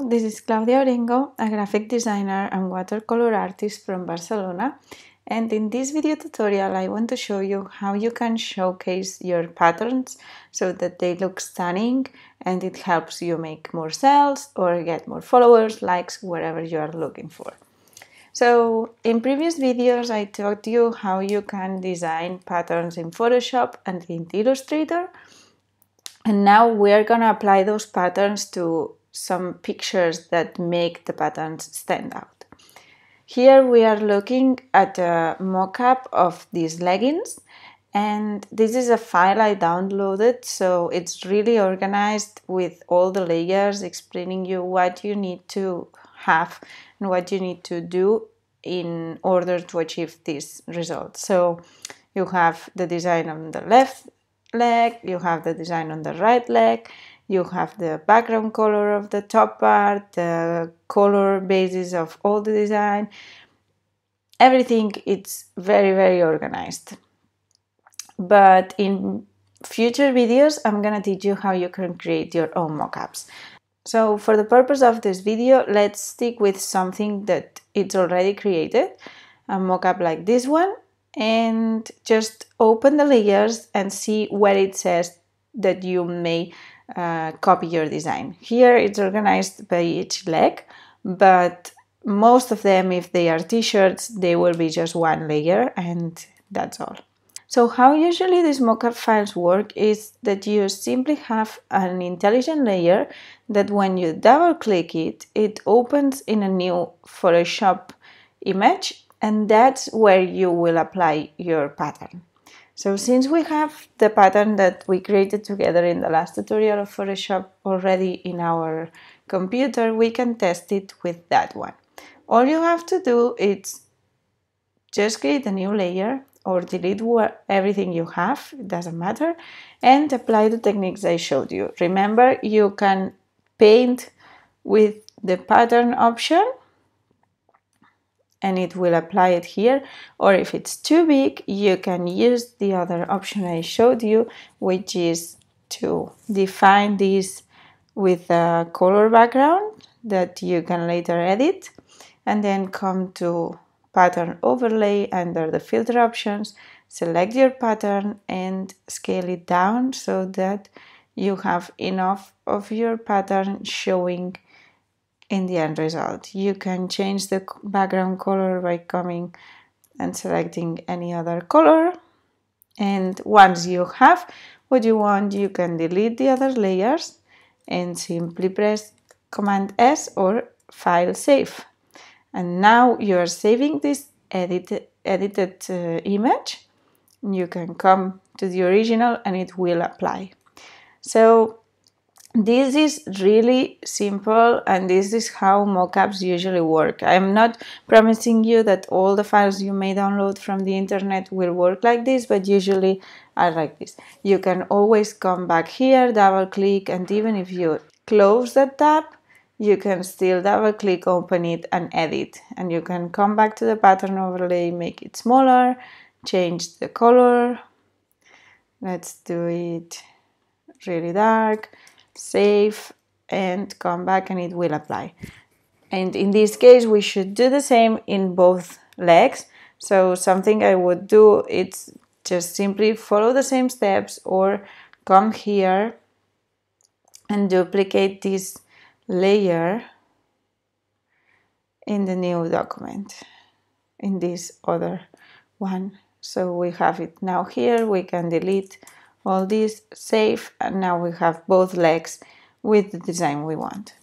this is Claudia Orengo, a graphic designer and watercolor artist from Barcelona. And in this video tutorial, I want to show you how you can showcase your patterns so that they look stunning and it helps you make more sales or get more followers, likes, whatever you are looking for. So in previous videos, I taught you how you can design patterns in Photoshop and in Illustrator. And now we're gonna apply those patterns to some pictures that make the patterns stand out. Here we are looking at a mock-up of these leggings and this is a file I downloaded so it's really organized with all the layers explaining you what you need to have and what you need to do in order to achieve these results. So you have the design on the left leg, you have the design on the right leg, you have the background color of the top part, the color basis of all the design. Everything it's very very organized. But in future videos I'm gonna teach you how you can create your own mockups. So for the purpose of this video let's stick with something that it's already created, a mockup like this one and just open the layers and see where it says that you may uh, copy your design. Here it's organized by each leg, but most of them, if they are t-shirts, they will be just one layer and that's all. So how usually these mockup files work is that you simply have an intelligent layer that when you double click it, it opens in a new Photoshop image and that's where you will apply your pattern. So since we have the pattern that we created together in the last tutorial of Photoshop already in our computer, we can test it with that one. All you have to do is just create a new layer or delete everything you have, it doesn't matter, and apply the techniques I showed you. Remember, you can paint with the pattern option and it will apply it here or if it's too big you can use the other option I showed you which is to define this with a color background that you can later edit and then come to pattern overlay under the filter options select your pattern and scale it down so that you have enough of your pattern showing in the end result. You can change the background color by coming and selecting any other color. And once you have what you want, you can delete the other layers and simply press Command S or File Save. And now you are saving this edit, edited uh, image. You can come to the original and it will apply. So this is really simple and this is how mockups usually work. I'm not promising you that all the files you may download from the internet will work like this, but usually are like this. You can always come back here, double click, and even if you close that tab, you can still double click, open it and edit. And you can come back to the pattern overlay, make it smaller, change the color. Let's do it really dark save and come back and it will apply. And in this case, we should do the same in both legs. So something I would do, it's just simply follow the same steps or come here and duplicate this layer in the new document, in this other one. So we have it now here, we can delete all this safe and now we have both legs with the design we want.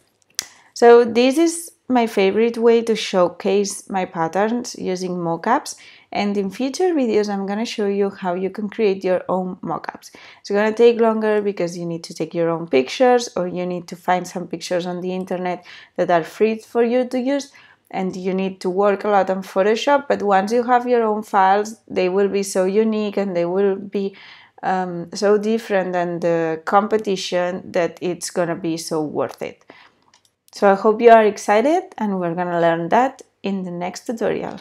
So this is my favorite way to showcase my patterns using mockups and in future videos I'm gonna show you how you can create your own mockups. It's gonna take longer because you need to take your own pictures or you need to find some pictures on the internet that are free for you to use and you need to work a lot on Photoshop but once you have your own files they will be so unique and they will be um, so different than the competition that it's gonna be so worth it. So I hope you are excited and we're gonna learn that in the next tutorial.